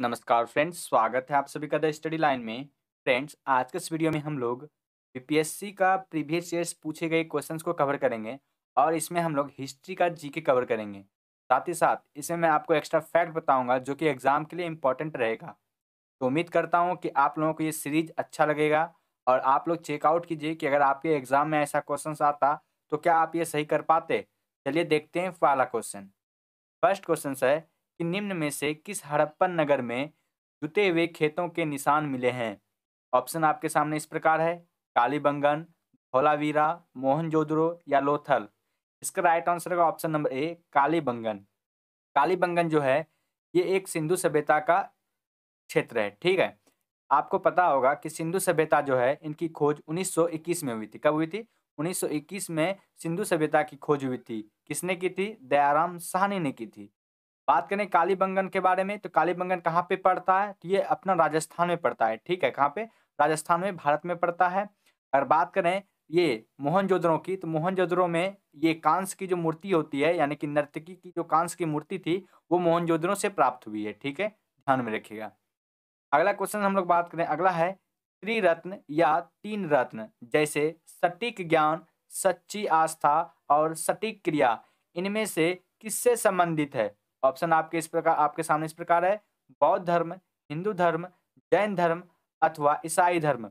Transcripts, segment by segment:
नमस्कार फ्रेंड्स स्वागत है आप सभी का द स्टडी लाइन में फ्रेंड्स आज के इस वीडियो में हम लोग बीपीएससी का प्रीवियस ईयर्स पूछे गए क्वेश्चंस को कवर करेंगे और इसमें हम लोग हिस्ट्री का जीके कवर करेंगे साथ ही साथ इसमें मैं आपको एक्स्ट्रा फैक्ट बताऊंगा जो कि एग्ज़ाम के लिए इम्पोर्टेंट रहेगा तो उम्मीद करता हूँ कि आप लोगों को ये सीरीज अच्छा लगेगा और आप लोग चेकआउट कीजिए कि अगर आपके एग्ज़ाम में ऐसा क्वेश्चन आता तो क्या आप ये सही कर पाते चलिए देखते हैं पहला क्वेश्चन फर्स्ट क्वेश्चन है कि निम्न में से किस हड़प्पन नगर में जुते हुए खेतों के निशान मिले हैं ऑप्शन आपके सामने इस प्रकार है कालीबंगन धोलावीरा मोहनजोदड़ो या लोथल इसका राइट आंसर का option number A Kalibangan Kalibangan जो है ये एक सिंधु सभ्यता का क्षेत्र है ठीक है आपको पता होगा कि सिंधु सभ्यता जो है इनकी खोज 1921 में हुई थी कब हुई थी 1921 में सिंधु सभ्यता की खोज हुई थी किसने की थी दयाराम साहनी ने की थी बात करें कालीबंगन के बारे में तो कालीबंगन कहाँ पे पड़ता है तो ये अपना राजस्थान में पड़ता है ठीक है कहाँ पे राजस्थान में भारत में पड़ता है अगर बात करें ये मोहनजोदड़ों की तो मोहनजोदड़ों में ये कांस की जो मूर्ति होती है यानी कि नर्तकी की जो कांस की मूर्ति थी वो मोहनजोदड़ों से प्राप्त हुई है ठीक है ध्यान में रखिएगा अगला क्वेश्चन हम लोग बात करें अगला है त्रिरत्न या तीन रत्न जैसे सटीक ज्ञान सच्ची आस्था और सटीक क्रिया इनमें से किससे संबंधित है ऑप्शन आपके इस प्रकार आपके सामने इस प्रकार है बौद्ध धर्म हिंदू धर्म जैन धर्म अथवा ईसाई धर्म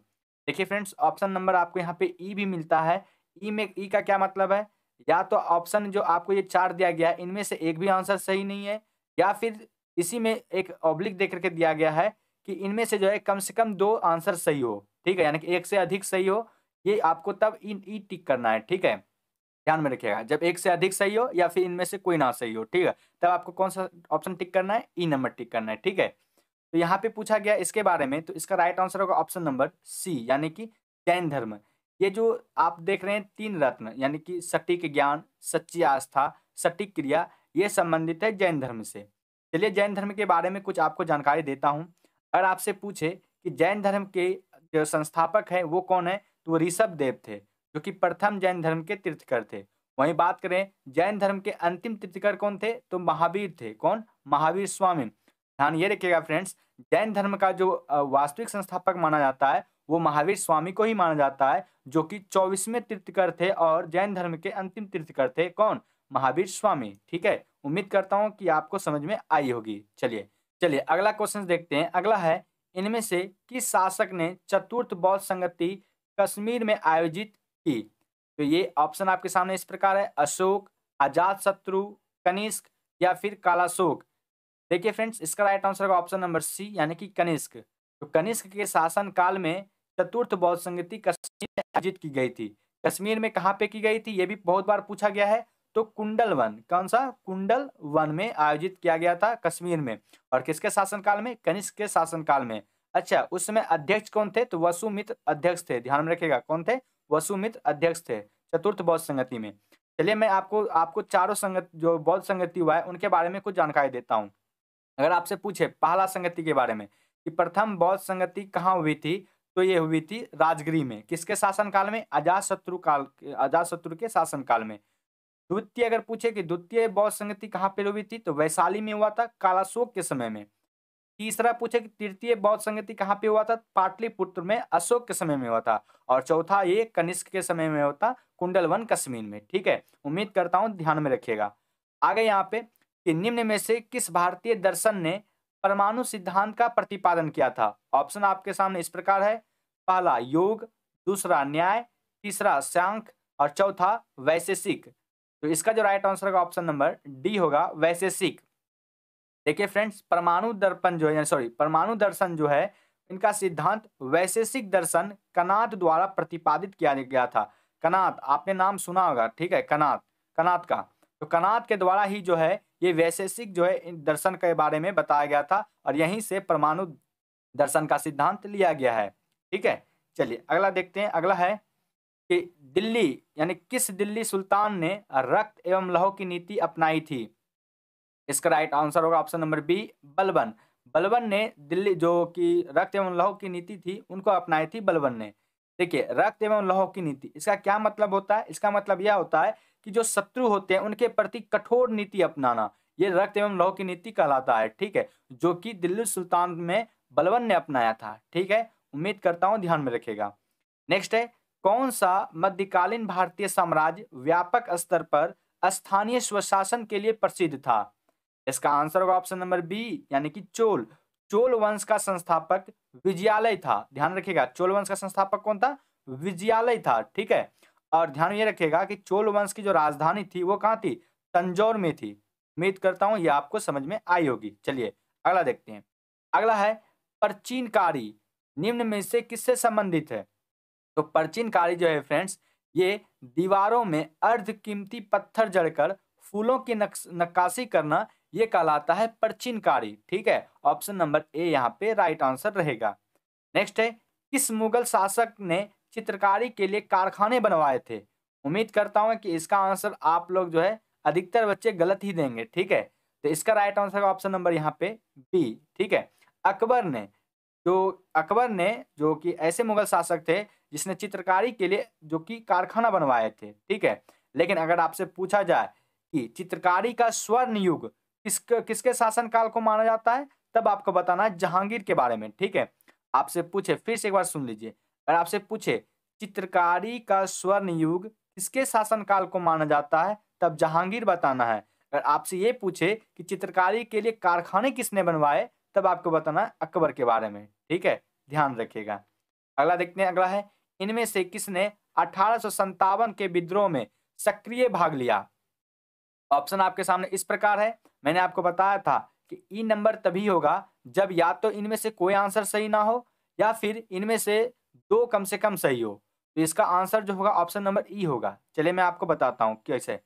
देखिए फ्रेंड्स ऑप्शन नंबर आपको यहाँ पे ई भी मिलता है ई में ई का क्या मतलब है या तो ऑप्शन जो आपको ये चार दिया गया है इनमें से एक भी आंसर सही नहीं है या फिर इसी में एक ऑब्लिक दे करके दिया गया है कि इनमें से जो है कम से कम दो आंसर सही हो ठीक है यानी कि एक से अधिक सही हो ये आपको तब इन ई टिक करना है ठीक है ध्यान में रखिएगा जब एक से अधिक सही हो या फिर इनमें से कोई ना सही हो ठीक है तब आपको कौन सा ऑप्शन टिक करना है ई नंबर टिक करना है ठीक है तो यहाँ पे पूछा गया इसके बारे में तो इसका राइट आंसर होगा ऑप्शन नंबर सी यानी कि जैन धर्म ये जो आप देख रहे हैं तीन रत्न यानी कि सटीक ज्ञान सच्ची आस्था सटीक क्रिया ये संबंधित है जैन धर्म से चलिए जैन धर्म के बारे में कुछ आपको जानकारी देता हूँ अगर आपसे पूछे कि जैन धर्म के जो संस्थापक है वो कौन है तो वो ऋषभ देव थे जो कि प्रथम जैन धर्म के तीर्थकर थे वहीं बात करें जैन धर्म के अंतिम तीर्थकर कौन थे तो महावीर थे कौन महावीर स्वामी ध्यान ये रखिएगा फ्रेंड्स जैन धर्म का जो वास्तविक संस्थापक माना जाता है वो महावीर स्वामी को ही माना जाता है जो कि चौबीसवें तीर्थकर थे और जैन धर्म के अंतिम तीर्थकर थे कौन महावीर स्वामी ठीक है उम्मीद करता हूँ कि आपको समझ में आई होगी चलिए चलिए अगला क्वेश्चन देखते हैं अगला है इनमें से किस शासक ने चतुर्थ बौद्ध संगति कश्मीर में आयोजित की तो ये ऑप्शन आपके सामने इस प्रकार है अशोक आजाद शत्रु कनिष्क या फिर कालाशोक देखिए फ्रेंड्स इसका राइट आंसर होगा ऑप्शन नंबर सी यानी कि कनिष्क तो कनिष्क के शासन काल में चतुर्थ बौद्ध संगति कश्मीर में आयोजित की गई थी कश्मीर में कहाँ पे की गई थी ये भी बहुत बार पूछा गया है तो कुंडल वन कौन सा कुंडल वन में आयोजित किया गया था कश्मीर में और किसके शासनकाल में कनिष्क के शासनकाल में अच्छा उस समय अध्यक्ष कौन थे तो वसुमित्र अध्यक्ष थे ध्यान में रखेगा कौन थे वसुमित अध्यक्ष थे चतुर्थ बौद्ध संगति में चलिए मैं आपको आपको चारों संगत जो बौद्ध संगति हुआ है उनके बारे में कुछ जानकारी देता हूँ अगर आपसे पूछे पहला संगति के बारे में कि प्रथम बौद्ध संगति कहाँ हुई थी तो ये हुई थी राजगिरी में किसके शासनकाल में अजात शत्रु काल अजात शत्रु के शासनकाल में द्वितीय अगर पूछे कि द्वितीय बौद्ध संगति कहाँ पर हुई थी तो वैशाली में हुआ था कालाशोक के समय में तीसरा पूछे कि तृतीय बौद्ध संगति कहाँ पे हुआ था पाटलिपुत्र में अशोक के समय में हुआ था और चौथा ये कनिष्क के समय में होता कुंडलवन कश्मीर में ठीक है उम्मीद करता हूँ ध्यान में रखिएगा आगे यहाँ पे कि निम्न में से किस भारतीय दर्शन ने परमाणु सिद्धांत का प्रतिपादन किया था ऑप्शन आपके सामने इस प्रकार है पहला योग दूसरा न्याय तीसरा शांख और चौथा वैशेषिक तो इसका जो राइट आंसर होगा ऑप्शन नंबर डी होगा वैशेषिक देखिए फ्रेंड्स परमाणु दर्पण जो है सॉरी परमाणु दर्शन जो है इनका सिद्धांत वैशेषिक दर्शन कनाथ द्वारा प्रतिपादित किया गया था कनात आपने नाम सुना होगा ठीक है कनात कनाथ का तो कनाथ के द्वारा ही जो है ये वैशेषिक जो है दर्शन के बारे में बताया गया था और यहीं से परमाणु दर्शन का सिद्धांत लिया गया है ठीक है चलिए अगला देखते हैं अगला है कि दिल्ली यानी किस दिल्ली सुल्तान ने रक्त एवं लहू की नीति अपनाई थी इसका राइट आंसर होगा option number B Balban Balban ने दिल्ली जो कि रक्त एवं लौह की नीति थी उनको अपनाई थी बलबन ने देखिए रक्त एवं लौह की नीति इसका क्या मतलब होता है इसका मतलब यह होता है कि जो शत्रु होते हैं उनके प्रति कठोर नीति अपनाना ये रक्त एवं लौह की नीति कहलाता है ठीक है जो कि दिल्ली सुल्तान में बलवन ने अपनाया था ठीक है उम्मीद करता हूँ ध्यान में रखेगा नेक्स्ट है कौन सा मध्यकालीन भारतीय साम्राज्य व्यापक स्तर पर स्थानीय स्वशासन के लिए प्रसिद्ध था इसका आंसर होगा ऑप्शन नंबर बी यानी कि चोल चोल वंश का संस्थापक विजयालय था ध्यान रखिएगा चोल वंश का संस्थापक कौन था विजयालय था ठीक है और ध्यान ये रखिएगा कि चोल वंश की जो राजधानी थी वो कहाँ थी तंजौर में थी उम्मीद करता हूँ ये आपको समझ में आई होगी चलिए अगला देखते हैं अगला है प्राचीनकारी निम्न में से किससे संबंधित है तो प्राचीनकारी जो है फ्रेंड्स ये दीवारों में अर्ध कीमती पत्थर जड़कर फूलों की नक्काशी करना ये कहलाता है परचीनकारी ठीक है ऑप्शन नंबर ए यहाँ पे राइट आंसर रहेगा नेक्स्ट है किस मुगल शासक ने चित्रकारी के लिए कारखाने बनवाए थे उम्मीद करता हूँ कि इसका आंसर आप लोग जो है अधिकतर बच्चे गलत ही देंगे ठीक है तो इसका राइट आंसर ऑप्शन नंबर यहाँ पे बी ठीक है अकबर ने जो अकबर ने जो कि ऐसे मुगल शासक थे जिसने चित्रकारी के लिए जो कि कारखाना बनवाए थे ठीक है लेकिन अगर आपसे पूछा जाए कि चित्रकारी का स्वर्ण युग किस किसके शासनकाल को माना जाता है तब आपको बताना है जहांगीर के बारे में ठीक है आपसे पूछे फिर से एक बार सुन लीजिए अगर आपसे पूछे चित्रकारी का स्वर्ण युग किसके शासनकाल को माना जाता है तब जहांगीर बताना है अगर आपसे ये पूछे कि चित्रकारी के लिए कारखाने किसने बनवाए तब आपको बताना है अकबर के बारे में ठीक है ध्यान रखिएगा अगला देखते हैं अगला है इनमें से किसने अठारह के विद्रोह में सक्रिय भाग लिया ऑप्शन आपके सामने इस प्रकार है मैंने आपको बताया था कि ई e नंबर तभी होगा जब या तो इनमें से कोई आंसर सही ना हो या फिर इनमें से दो कम से कम सही हो तो इसका आंसर जो होगा ऑप्शन नंबर ई होगा चलिए मैं आपको बताता हूँ कैसे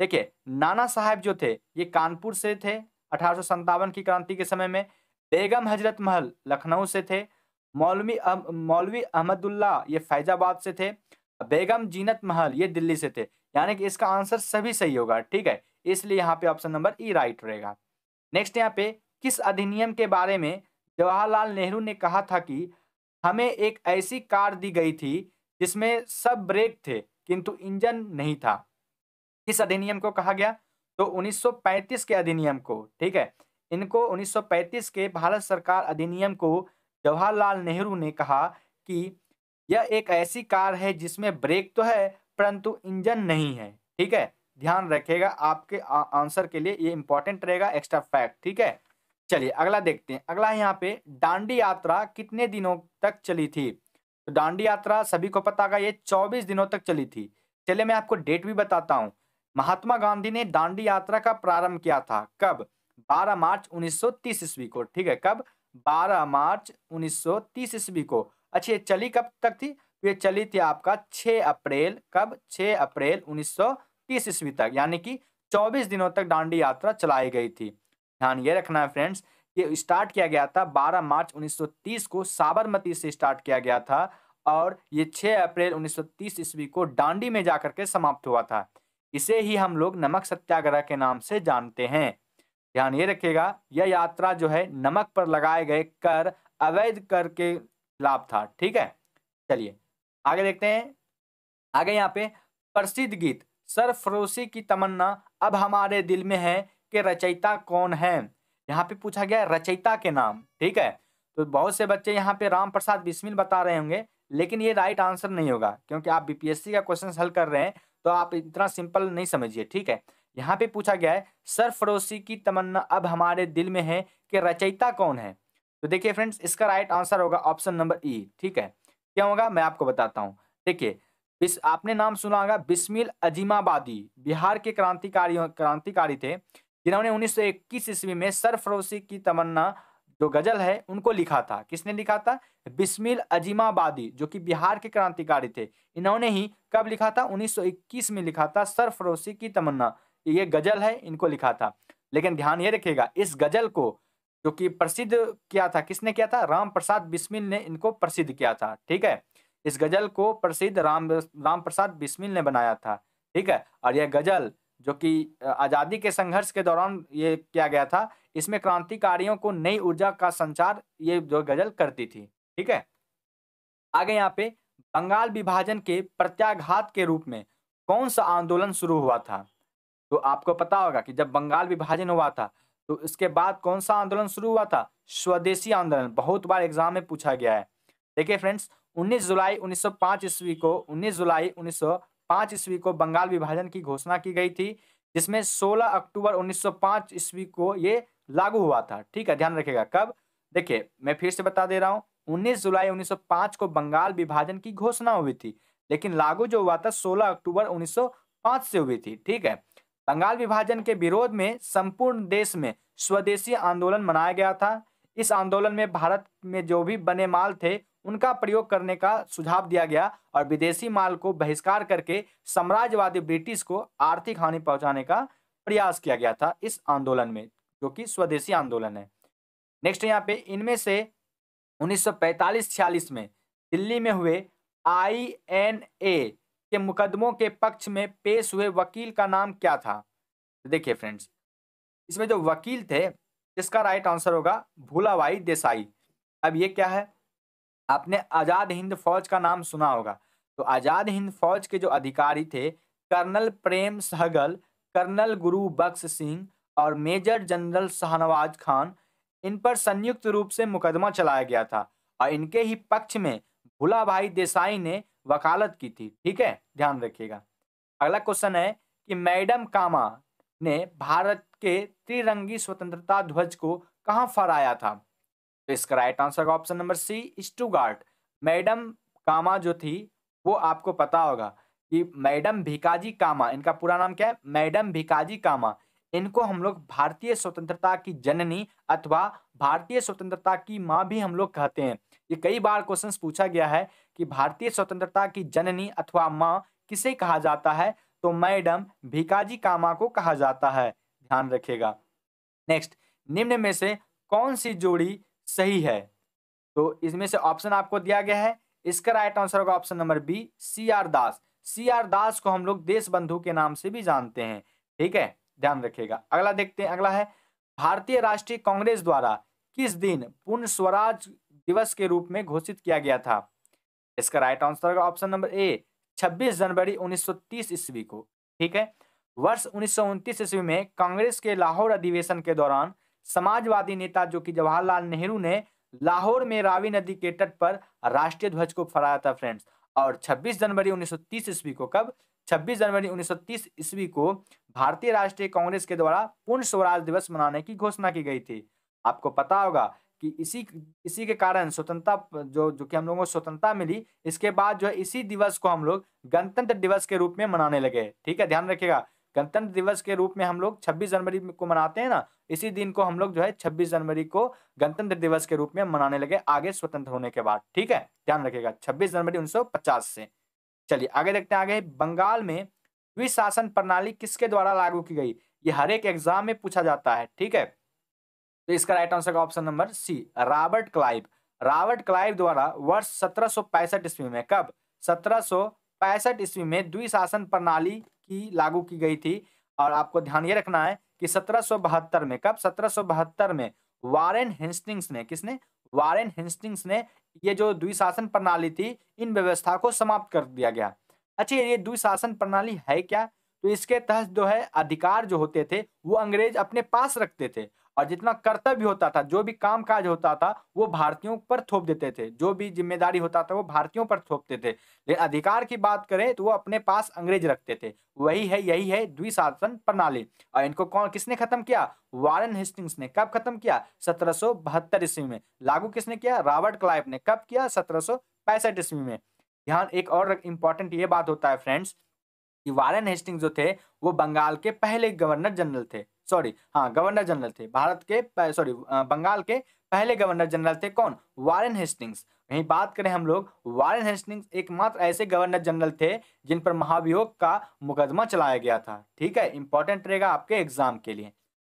देखिए नाना साहब जो थे ये कानपुर से थे अठारह की क्रांति के समय में बेगम हजरत महल लखनऊ से थे मौलवी मौलवी अहमदुल्ला ये फैजाबाद से थे बेगम जीनत महल ये दिल्ली से थे यानी कि इसका आंसर सभी सही होगा ठीक है इसलिए यहाँ पे ऑप्शन नंबर ई राइट रहेगा नेक्स्ट यहाँ पे किस अधिनियम के बारे में जवाहरलाल नेहरू ने कहा था कि हमें एक ऐसी कार दी गई थी जिसमें सब ब्रेक थे किंतु इंजन नहीं था किस अधिनियम को कहा गया तो 1935 के अधिनियम को ठीक है इनको 1935 के भारत सरकार अधिनियम को जवाहरलाल नेहरू ने कहा कि यह एक ऐसी कार है जिसमें ब्रेक तो है परंतु इंजन नहीं है ठीक है ध्यान रखेगा आपके आंसर के लिए ये इंपॉर्टेंट रहेगा एक्स्ट्रा फैक्ट ठीक है चलिए अगला देखते हैं अगला यहाँ पे डांडी यात्रा कितने दिनों तक चली थी तो डांडी यात्रा सभी को पता होगा ये चौबीस दिनों तक चली थी चलिए मैं आपको डेट भी बताता हूँ महात्मा गांधी ने दांडी यात्रा का प्रारंभ किया था कब 12 मार्च 1930 ईस्वी को ठीक है कब 12 मार्च 1930 ईस्वी को अच्छा ये चली कब तक थी तो ये चली थी आपका 6 अप्रैल कब 6 अप्रैल तीस ईस्वी तक यानी कि चौबीस दिनों तक डांडी यात्रा चलाई गई थी ध्यान ये रखना है फ्रेंड्स ये स्टार्ट किया गया था 12 मार्च 1930 को साबरमती से स्टार्ट किया गया था और ये 6 अप्रैल 1930 ईस्वी को डांडी में जाकर के समाप्त हुआ था इसे ही हम लोग नमक सत्याग्रह के नाम से जानते हैं ध्यान ये रखिएगा यह यात्रा जो है नमक पर लगाए गए कर अवैध कर के खिलाफ था ठीक है चलिए आगे देखते हैं आगे यहाँ पे प्रसिद्ध गीत सरफरोशी की तमन्ना अब हमारे दिल में है कि रचयिता कौन है यहाँ पे पूछा गया रचयिता के नाम ठीक है तो बहुत से बच्चे यहाँ पे राम प्रसाद बिस्मिल बता रहे होंगे लेकिन ये राइट आंसर नहीं होगा क्योंकि आप बीपीएससी का क्वेश्चन हल कर रहे हैं तो आप इतना सिंपल नहीं समझिए ठीक है यहाँ पे पूछा गया है सरफरोशी की तमन्ना अब हमारे दिल में है कि रचयिता कौन है तो देखिए फ्रेंड्स इसका राइट आंसर होगा ऑप्शन नंबर ई e, ठीक है क्या होगा मैं आपको बताता हूँ देखिए बिस आपने नाम सुना होगा बिस्मिल अजीमाबादी बिहार के क्रांतिकारी क्रांतिकारी थे जिन्होंने 1921 ईस्वी में सरफरोशी की तमन्ना जो गजल है उनको लिखा था किसने लिखा था बिस्मिल अजीमाबादी जो कि बिहार के क्रांतिकारी थे इन्होंने ही कब लिखा था 1921 में लिखा था सरफरोशी की तमन्ना ये गजल है इनको लिखा था लेकिन ध्यान ये रखेगा इस गजल को जो कि प्रसिद्ध किया था किसने किया था राम प्रसाद बिस्मिल ने इनको प्रसिद्ध किया था ठीक है इस गजल को प्रसिद्ध राम राम प्रसाद बिस्मिल ने बनाया था ठीक है और यह गजल जो कि आज़ादी के संघर्ष के दौरान ये किया गया था इसमें क्रांतिकारियों को नई ऊर्जा का संचार ये जो गजल करती थी ठीक है आगे यहाँ पे बंगाल विभाजन के प्रत्याघात के रूप में कौन सा आंदोलन शुरू हुआ था तो आपको पता होगा कि जब बंगाल विभाजन हुआ था तो इसके बाद कौन सा आंदोलन शुरू हुआ था स्वदेशी आंदोलन बहुत बार एग्जाम में पूछा गया है देखिए फ्रेंड्स 19 जुलाई 1905 ईस्वी को 19 जुलाई 1905 ईस्वी को बंगाल विभाजन की घोषणा की गई थी जिसमें 16 अक्टूबर 1905 ईस्वी को ये लागू हुआ था ठीक है ध्यान रखिएगा कब देखिए मैं फिर से बता दे रहा हूँ 19 जुलाई 1905 को बंगाल विभाजन की घोषणा हुई थी लेकिन लागू जो हुआ था 16 अक्टूबर 1905 से हुई थी ठीक है बंगाल विभाजन के विरोध में संपूर्ण देश में स्वदेशी आंदोलन मनाया गया था इस आंदोलन में भारत में जो भी बने माल थे उनका प्रयोग करने का सुझाव दिया गया और विदेशी माल को बहिष्कार करके साम्राज्यवादी ब्रिटिश को आर्थिक हानि पहुंचाने का प्रयास किया गया था इस आंदोलन में जो कि स्वदेशी आंदोलन है नेक्स्ट यहाँ पे इनमें से 1945-46 में दिल्ली में हुए आई एन ए के मुकदमों के पक्ष में पेश हुए वकील का नाम क्या था देखिए फ्रेंड्स इसमें जो वकील थे इसका राइट आंसर होगा भूलाबाई देसाई अब ये क्या है आपने आज़ाद हिंद फौज का नाम सुना होगा तो आज़ाद हिंद फौज के जो अधिकारी थे कर्नल प्रेम सहगल कर्नल गुरु बख्श सिंह और मेजर जनरल शाहनवाज खान इन पर संयुक्त रूप से मुकदमा चलाया गया था और इनके ही पक्ष में भुला भाई देसाई ने वकालत की थी ठीक है ध्यान रखिएगा अगला क्वेश्चन है कि मैडम कामा ने भारत के त्रिरंगी स्वतंत्रता ध्वज को कहाँ फहराया था तो इसका राइट आंसर का option number C Stuttgart madam Cama जो थी वो आपको पता होगा कि मैडम भिकाजी कामा इनका पूरा नाम क्या है मैडम भिकाजी कामा इनको हम लोग भारतीय स्वतंत्रता की जननी अथवा भारतीय स्वतंत्रता की माँ भी हम लोग कहते हैं ये कई बार क्वेश्चन पूछा गया है कि भारतीय स्वतंत्रता की जननी अथवा माँ किसे कहा जाता है तो मैडम भिकाजी कामा को कहा जाता है ध्यान रखेगा नेक्स्ट निम्न में से कौन सी जोड़ी सही है तो इसमें से ऑप्शन आपको दिया गया है इसका राइट आंसर होगा option number B C R Das C R Das को हम लोग देश बंधु के नाम से भी जानते हैं ठीक है ध्यान रखिएगा अगला देखते हैं अगला है भारतीय राष्ट्रीय कांग्रेस द्वारा किस दिन पूर्ण स्वराज दिवस के रूप में घोषित किया गया था इसका राइट आंसर होगा ऑप्शन नंबर ए 26 जनवरी 1930 ईस्वी को ठीक है वर्ष उन्नीस ईस्वी में कांग्रेस के लाहौर अधिवेशन के दौरान समाजवादी नेता जो कि जवाहरलाल नेहरू ने लाहौर में रावी नदी के तट पर राष्ट्रीय ध्वज को फहराया था फ्रेंड्स और 26 जनवरी 1930 ईस्वी को कब 26 जनवरी 1930 ईस्वी को भारतीय राष्ट्रीय कांग्रेस के द्वारा पूर्ण स्वराज दिवस मनाने की घोषणा की गई थी आपको पता होगा कि इसी इसी के कारण स्वतंत्रता जो जो कि हम लोगों को स्वतंत्रता मिली इसके बाद जो है इसी दिवस को हम लोग गणतंत्र दिवस के रूप में मनाने लगे ठीक है ध्यान रखिएगा गणतंत्र दिवस के रूप में हम लोग छब्बीस जनवरी को मनाते हैं ना इसी दिन को हम लोग जो है छब्बीस जनवरी को गणतंत्र दिवस के रूप में मनाने लगे आगे स्वतंत्र होने के बाद ठीक है ध्यान रखिएगा छब्बीस जनवरी उन्नीस से चलिए आगे देखते हैं आगे बंगाल में द्विशासन प्रणाली किसके द्वारा लागू की गई ये हर एक एग्जाम में पूछा जाता है ठीक है तो इसका राइट आंसर का option number C Robert Clive Robert Clive द्वारा वर्ष सत्रह ईस्वी में कब सत्रह ईस्वी में द्विशासन प्रणाली की लागू की गई थी और आपको ध्यान ये रखना है कि सत्रह में कब सत्रह में वारेन हिंस्टिंग्स ने किसने वारेन हिंस्टिंग्स ने ये जो द्विशासन प्रणाली थी इन व्यवस्था को समाप्त कर दिया गया अच्छा ये द्विशासन प्रणाली है क्या तो इसके तहत जो है अधिकार जो होते थे वो अंग्रेज अपने पास रखते थे और जितना कर्तव्य होता था जो भी काम काज होता था वो भारतीयों पर थोप देते थे जो भी जिम्मेदारी होता था वो भारतीयों पर थोपते थे लेकिन अधिकार की बात करें तो वो अपने पास अंग्रेज रखते थे वही है यही है द्विशासन प्रणाली और इनको कौन किसने खत्म किया वारन हेस्टिंग्स ने कब खत्म किया सत्रह ईस्वी में लागू किसने किया रॉबर्ट क्लाइव ने कब किया सत्रह ईस्वी में यहाँ एक और इम्पॉर्टेंट ये बात होता है फ्रेंड्स कि वारेन हेस्टिंग जो थे वो बंगाल के पहले गवर्नर जनरल थे सॉरी हाँ गवर्नर जनरल थे भारत के सॉरी बंगाल के पहले गवर्नर जनरल थे कौन वारेन हेस्टिंग्स वहीं बात करें हम लोग वारेन हेस्टिंग्स एकमात्र ऐसे गवर्नर जनरल थे जिन पर महाभियोग का मुकदमा चलाया गया था ठीक है इंपॉर्टेंट रहेगा आपके एग्जाम के लिए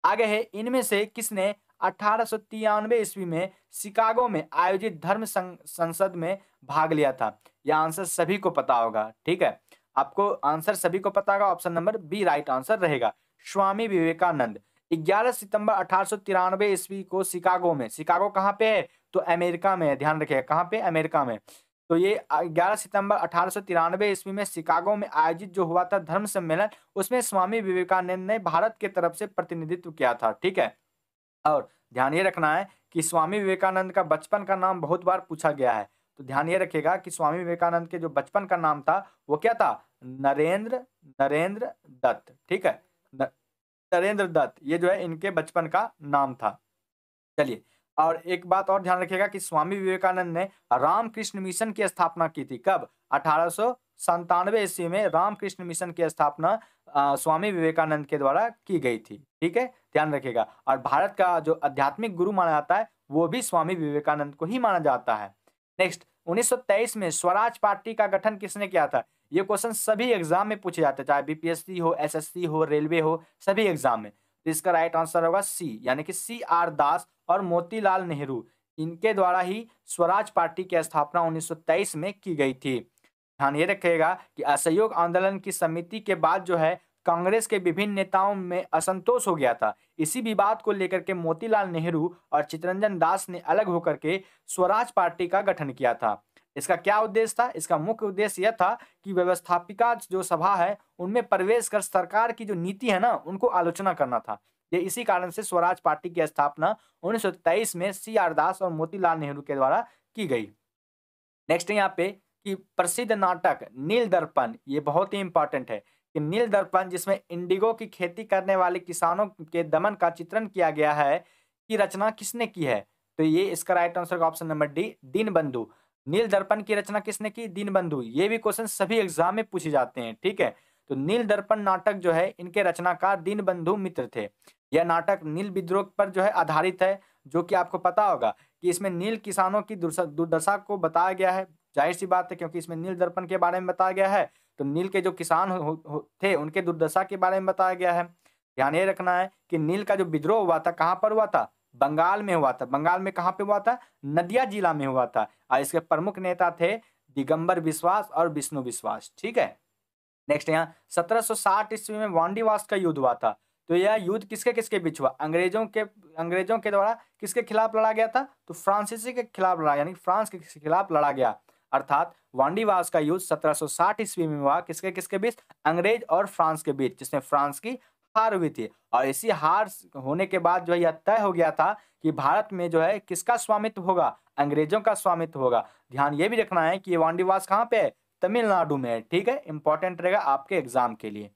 आगे है इनमें से किसने अठारह ईस्वी में शिकागो में आयोजित धर्म संसद में भाग लिया था यह आंसर सभी को पता होगा ठीक है आपको आंसर सभी को पता होगा option number B right answer रहेगा स्वामी विवेकानंद 11 सितंबर अठारह ईस्वी को शिकागो में शिकागो कहाँ पे है तो अमेरिका में है ध्यान रखिएगा कहाँ पे अमेरिका में तो ये 11 सितंबर अठारह ईस्वी में शिकागो में आयोजित जो हुआ था धर्म सम्मेलन उसमें स्वामी विवेकानंद ने भारत के तरफ से प्रतिनिधित्व किया था ठीक है और ध्यान ये रखना है कि स्वामी विवेकानंद का बचपन का नाम बहुत बार पूछा गया है तो ध्यान ये रखिएगा कि स्वामी विवेकानंद के जो बचपन का नाम था वो क्या था नरेंद्र नरेंद्र दत्त ठीक है नरेंद्र दत्त ये जो है इनके बचपन का नाम था चलिए और एक बात और ध्यान रखिएगा कि स्वामी विवेकानंद ने रामकृष्ण मिशन की स्थापना की थी कब अठारह सौ संतानवे ईस्वी में रामकृष्ण मिशन की स्थापना स्वामी विवेकानंद के द्वारा की गई थी ठीक है ध्यान रखिएगा और भारत का जो आध्यात्मिक गुरु माना जाता है वो भी स्वामी विवेकानंद को ही माना जाता है नेक्स्ट 1923 में स्वराज पार्टी का गठन किसने किया था ये क्वेश्चन सभी एग्जाम में पूछे जाते हैं चाहे बीपीएससी हो एसएससी हो रेलवे हो सभी एग्जाम में तो इसका राइट आंसर होगा सी यानी कि सी आर दास और मोतीलाल नेहरू इनके द्वारा ही स्वराज पार्टी की स्थापना 1923 में की गई थी ध्यान ये रखिएगा कि असहयोग आंदोलन की समिति के बाद जो है कांग्रेस के विभिन्न नेताओं में असंतोष हो गया था इसी विवाद को लेकर के मोतीलाल नेहरू और चितरंजन दास ने अलग होकर के स्वराज पार्टी का गठन किया था इसका क्या उद्देश्य था इसका मुख्य उद्देश्य यह था कि व्यवस्थापिका जो सभा है उनमें प्रवेश कर सरकार की जो नीति है ना उनको आलोचना करना था ये इसी कारण से स्वराज पार्टी की स्थापना उन्नीस में सी आर दास और मोतीलाल नेहरू के द्वारा की गई नेक्स्ट यहाँ पे कि प्रसिद्ध नाटक नील दर्पण ये बहुत ही इंपॉर्टेंट है नील दर्पण जिसमें इंडिगो की खेती करने वाले किसानों के दमन का चित्रण किया गया है की रचना किसने की है तो ये इसका राइट आंसर का option number D Deen Bandhu नील दर्पण की रचना किसने की दीन बंधु ये भी क्वेश्चन सभी एग्जाम में पूछे जाते हैं ठीक है तो नील दर्पण नाटक जो है इनके रचनाकार दीन बंधु मित्र थे यह नाटक नील विद्रोह पर जो है आधारित है जो कि आपको पता होगा कि इसमें नील किसानों की दुर्दशा को बताया गया है जाहिर सी बात है क्योंकि इसमें नील दर्पण के बारे में बताया गया है तो नील के जो किसान हो, हो, थे उनके दुर्दशा के बारे में बताया गया है ध्यान ये रखना है कि नील का जो विद्रोह हुआ था कहाँ पर हुआ था बंगाल में हुआ था बंगाल में कहाँ पे हुआ था नदिया जिला में हुआ था और इसके प्रमुख नेता थे दिगंबर विश्वास और विष्णु विश्वास ठीक है नेक्स्ट यहाँ 1760 ईस्वी में वांडीवास का युद्ध हुआ था तो यह युद्ध किसके किसके बीच हुआ अंग्रेजों के अंग्रेजों के द्वारा किसके खिलाफ लड़ा गया था तो फ्रांसीसी के खिलाफ लड़ा यानी फ्रांस के खिलाफ लड़ा गया अर्थात वांडीवास का युद्ध 1760 ईस्वी में हुआ किसके किसके बीच अंग्रेज और फ्रांस के बीच जिसमें फ्रांस की हार हुई थी और इसी हार होने के बाद जो है यह तय हो गया था कि भारत में जो है किसका स्वामित्व होगा अंग्रेजों का स्वामित्व होगा ध्यान ये भी रखना है कि ये वांडीवास कहाँ पे है तमिलनाडु में है ठीक है इंपॉर्टेंट रहेगा आपके एग्जाम के लिए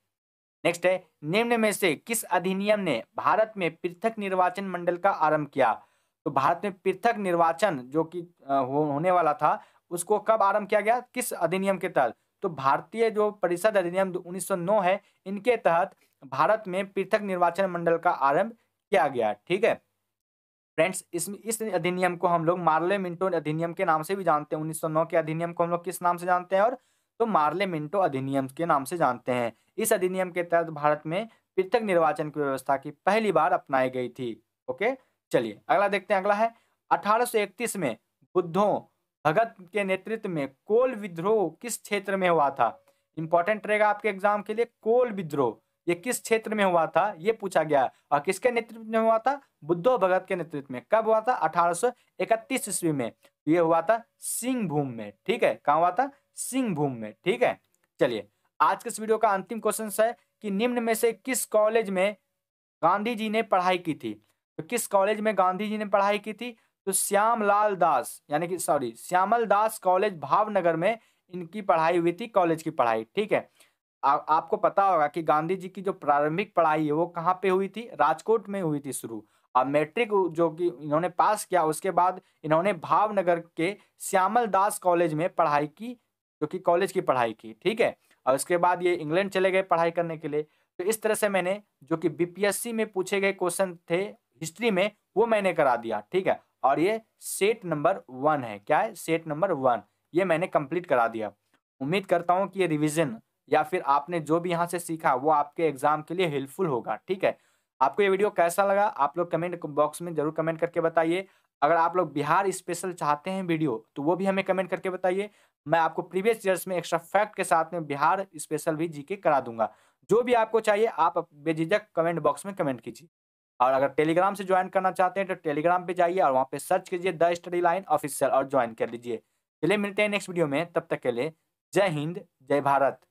नेक्स्ट है निम्न में से किस अधिनियम ने भारत में पृथक निर्वाचन मंडल का आरंभ किया तो भारत में पृथक निर्वाचन जो कि होने वाला था उसको कब आरंभ किया गया किस अधिनियम के तहत तो भारतीय जो परिषद अधिनियम 1909 है इनके तहत भारत में पृथक निर्वाचन मंडल का आरंभ किया गया ठीक है फ्रेंड्स इस इस अधिनियम को हम लोग मार्ले मिंटो अधिनियम के नाम से भी जानते हैं उन्नीस के अधिनियम को हम लोग किस नाम से जानते हैं और तो मार्ले मिंटो अधिनियम के नाम से जानते हैं इस अधिनियम के तहत भारत में पृथक निर्वाचन की व्यवस्था की पहली बार अपनाई गई थी ओके चलिए अगला देखते हैं अगला है 1831 में बुद्धों भगत के नेतृत्व में कोल विद्रोह किस क्षेत्र में हुआ था इंपॉर्टेंट रहेगा आपके एग्जाम के लिए कोल विद्रोह ये किस क्षेत्र में हुआ था ये पूछा गया और किसके नेतृत्व में हुआ था बुद्धो भगत के नेतृत्व में कब हुआ था 1831 ईस्वी में तो ये हुआ था सिंहभूम में ठीक है कहा हुआ था सिंहभूम में ठीक है चलिए आज के इस वीडियो का अंतिम क्वेश्चन है कि निम्न में से किस कॉलेज में गांधी जी ने पढ़ाई की थी तो किस कॉलेज में गांधी जी ने पढ़ाई की थी तो श्यामलाल दास यानी कि सॉरी श्यामल दास कॉलेज भावनगर में इनकी पढ़ाई हुई थी कॉलेज की पढ़ाई ठीक है आ, आपको पता होगा कि गांधी जी की जो प्रारंभिक पढ़ाई है वो कहाँ पे हुई थी राजकोट में हुई थी शुरू और मैट्रिक जो कि इन्होंने पास किया उसके बाद इन्होंने भावनगर के श्यामल दास कॉलेज में पढ़ाई की जो कि कॉलेज की पढ़ाई की ठीक है और उसके बाद ये इंग्लैंड चले गए पढ़ाई करने के लिए तो इस तरह से मैंने जो कि बीपीएससी में पूछे गए क्वेश्चन थे हिस्ट्री में वो मैंने करा दिया ठीक है और ये सेट नंबर वन है क्या है सेट नंबर वन ये मैंने कंप्लीट करा दिया उम्मीद करता हूँ कि ये रिविजन या फिर आपने जो भी यहाँ से सीखा वो आपके एग्जाम के लिए हेल्पफुल होगा ठीक है आपको ये वीडियो कैसा लगा आप लोग कमेंट बॉक्स में जरूर कमेंट करके बताइए अगर आप लोग बिहार स्पेशल चाहते हैं वीडियो तो वो भी हमें कमेंट करके बताइए मैं आपको प्रीवियस ईयर्स में एक्स्ट्रा फैक्ट के साथ में बिहार स्पेशल भी जीके करा दूंगा जो भी आपको चाहिए आप बेझिझक कमेंट बॉक्स में कमेंट कीजिए और अगर टेलीग्राम से ज्वाइन करना चाहते हैं तो टेलीग्राम पे जाइए और वहाँ पे सर्च कीजिए द स्टडी लाइन ऑफिसियल और ज्वाइन कर लीजिए चलिए मिलते हैं नेक्स्ट वीडियो में तब तक के लिए जय हिंद जय भारत